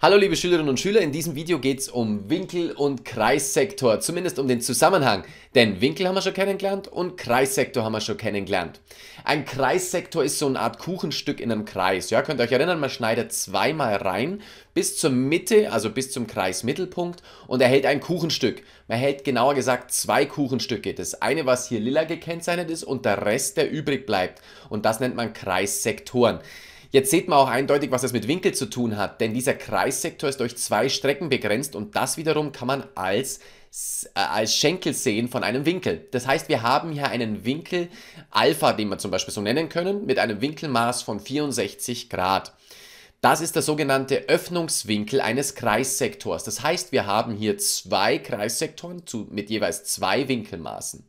Hallo liebe Schülerinnen und Schüler, in diesem Video geht es um Winkel- und Kreissektor, zumindest um den Zusammenhang. Denn Winkel haben wir schon kennengelernt und Kreissektor haben wir schon kennengelernt. Ein Kreissektor ist so eine Art Kuchenstück in einem Kreis. Ja, könnt ihr euch erinnern, man schneidet zweimal rein bis zur Mitte, also bis zum Kreismittelpunkt und erhält ein Kuchenstück. Man erhält genauer gesagt zwei Kuchenstücke. Das eine, was hier lila gekennzeichnet ist und der Rest, der übrig bleibt. Und das nennt man Kreissektoren. Jetzt sieht man auch eindeutig, was das mit Winkel zu tun hat, denn dieser Kreissektor ist durch zwei Strecken begrenzt und das wiederum kann man als äh, als Schenkel sehen von einem Winkel. Das heißt, wir haben hier einen Winkel Alpha, den wir zum Beispiel so nennen können, mit einem Winkelmaß von 64 Grad. Das ist der sogenannte Öffnungswinkel eines Kreissektors. Das heißt, wir haben hier zwei Kreissektoren zu, mit jeweils zwei Winkelmaßen.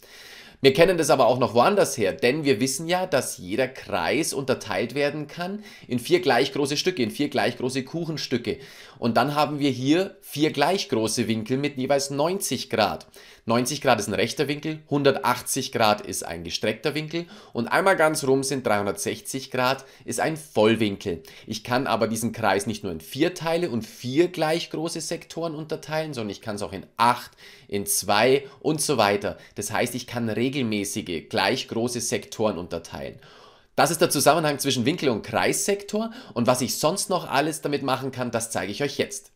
Wir kennen das aber auch noch woanders her, denn wir wissen ja, dass jeder Kreis unterteilt werden kann in vier gleich große Stücke, in vier gleich große Kuchenstücke. Und dann haben wir hier vier gleich große Winkel mit jeweils 90 Grad. 90 Grad ist ein rechter Winkel, 180 Grad ist ein gestreckter Winkel und einmal ganz rum sind 360 Grad ist ein Vollwinkel. Ich kann aber diesen Kreis nicht nur in vier Teile und vier gleich große Sektoren unterteilen, sondern ich kann es auch in acht, in zwei und so weiter. Das heißt, ich kann regeln regelmäßige, gleich große Sektoren unterteilen. Das ist der Zusammenhang zwischen Winkel- und Kreissektor und was ich sonst noch alles damit machen kann, das zeige ich euch jetzt.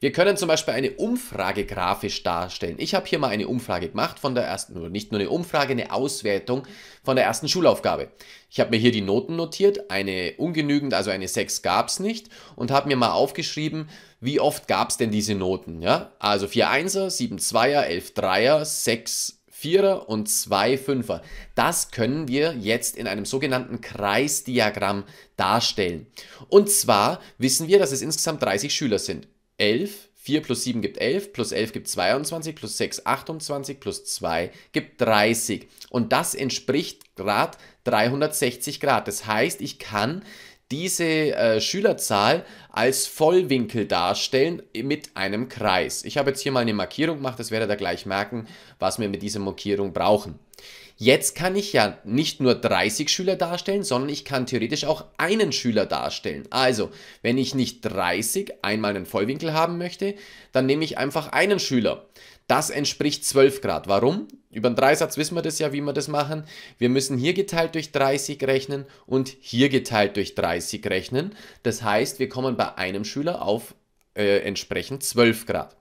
Wir können zum Beispiel eine Umfrage grafisch darstellen. Ich habe hier mal eine Umfrage gemacht von der ersten, oder nicht nur eine Umfrage, eine Auswertung von der ersten Schulaufgabe. Ich habe mir hier die Noten notiert, eine ungenügend, also eine 6 gab es nicht und habe mir mal aufgeschrieben, wie oft gab es denn diese Noten. Ja? Also 4 1er, 7 2er, 11 3er, 6 Vierer und zwei Fünfer. Das können wir jetzt in einem sogenannten Kreisdiagramm darstellen. Und zwar wissen wir, dass es insgesamt 30 Schüler sind. 11, 4 plus 7 gibt 11, plus 11 gibt 22, plus 6 28, plus 2 gibt 30. Und das entspricht Grad 360 Grad. Das heißt, ich kann diese äh, Schülerzahl als Vollwinkel darstellen mit einem Kreis. Ich habe jetzt hier mal eine Markierung gemacht, das werdet ihr gleich merken, was wir mit dieser Markierung brauchen. Jetzt kann ich ja nicht nur 30 Schüler darstellen, sondern ich kann theoretisch auch einen Schüler darstellen. Also, wenn ich nicht 30 einmal einen Vollwinkel haben möchte, dann nehme ich einfach einen Schüler. Das entspricht 12 Grad. Warum? Über den Dreisatz wissen wir das ja, wie wir das machen. Wir müssen hier geteilt durch 30 rechnen und hier geteilt durch 30 rechnen. Das heißt, wir kommen bei einem Schüler auf äh, entsprechend 12 Grad.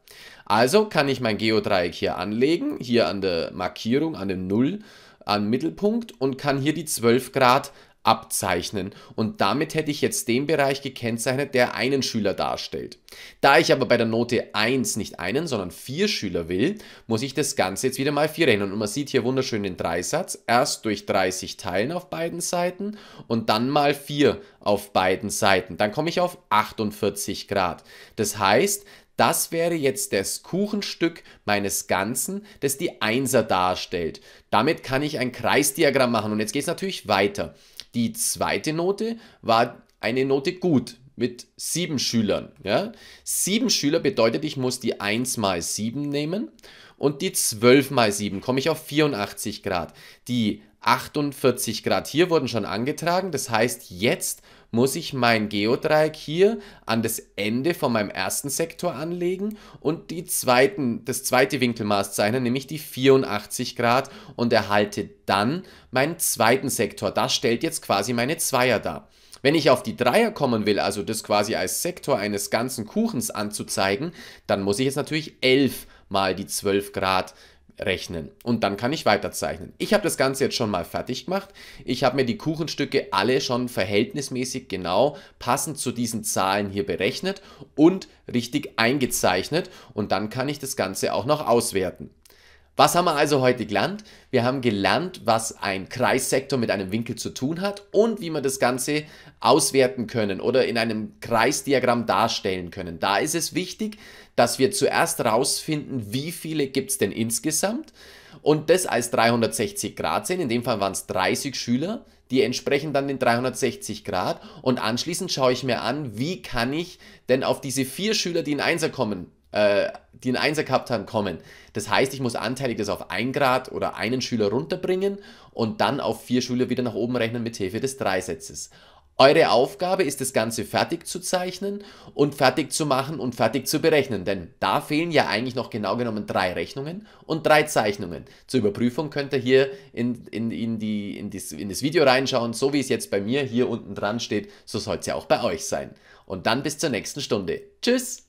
Also kann ich mein Geodreieck hier anlegen, hier an der Markierung, an dem Null am Mittelpunkt und kann hier die 12 Grad abzeichnen. Und damit hätte ich jetzt den Bereich gekennzeichnet, der einen Schüler darstellt. Da ich aber bei der Note 1 nicht einen, sondern vier Schüler will, muss ich das Ganze jetzt wieder mal 4 rechnen. Und man sieht hier wunderschön den Dreisatz. Erst durch 30 teilen auf beiden Seiten und dann mal 4 auf beiden Seiten. Dann komme ich auf 48 Grad. Das heißt, das wäre jetzt das Kuchenstück meines Ganzen, das die Einser darstellt. Damit kann ich ein Kreisdiagramm machen und jetzt geht es natürlich weiter. Die zweite Note war eine Note gut mit sieben Schülern. Ja? Sieben Schüler bedeutet, ich muss die 1 mal 7 nehmen und die 12 mal 7 komme ich auf 84 Grad. Die 48 Grad hier wurden schon angetragen, das heißt jetzt muss ich mein Geodreieck hier an das Ende von meinem ersten Sektor anlegen und die zweiten, das zweite Winkelmaß zeichnen, nämlich die 84 Grad und erhalte dann meinen zweiten Sektor. Das stellt jetzt quasi meine Zweier dar. Wenn ich auf die Dreier kommen will, also das quasi als Sektor eines ganzen Kuchens anzuzeigen, dann muss ich jetzt natürlich 11 mal die 12 Grad rechnen und dann kann ich weiterzeichnen. Ich habe das Ganze jetzt schon mal fertig gemacht. Ich habe mir die Kuchenstücke alle schon verhältnismäßig genau passend zu diesen Zahlen hier berechnet und richtig eingezeichnet und dann kann ich das Ganze auch noch auswerten. Was haben wir also heute gelernt? Wir haben gelernt, was ein Kreissektor mit einem Winkel zu tun hat und wie wir das Ganze auswerten können oder in einem Kreisdiagramm darstellen können. Da ist es wichtig, dass wir zuerst rausfinden, wie viele gibt es denn insgesamt und das als 360 Grad sehen. In dem Fall waren es 30 Schüler, die entsprechen dann den 360 Grad und anschließend schaue ich mir an, wie kann ich denn auf diese vier Schüler, die in Einser kommen, äh, die einen Einser gehabt haben, kommen. Das heißt, ich muss anteilig das auf ein Grad oder einen Schüler runterbringen und dann auf vier Schüler wieder nach oben rechnen mit Hilfe des Dreisätzes. Eure Aufgabe ist, das Ganze fertig zu zeichnen und fertig zu machen und fertig zu berechnen, denn da fehlen ja eigentlich noch genau genommen drei Rechnungen und drei Zeichnungen. Zur Überprüfung könnt ihr hier in, in, in, die, in, dies, in das Video reinschauen, so wie es jetzt bei mir hier unten dran steht, so soll es ja auch bei euch sein. Und dann bis zur nächsten Stunde. Tschüss!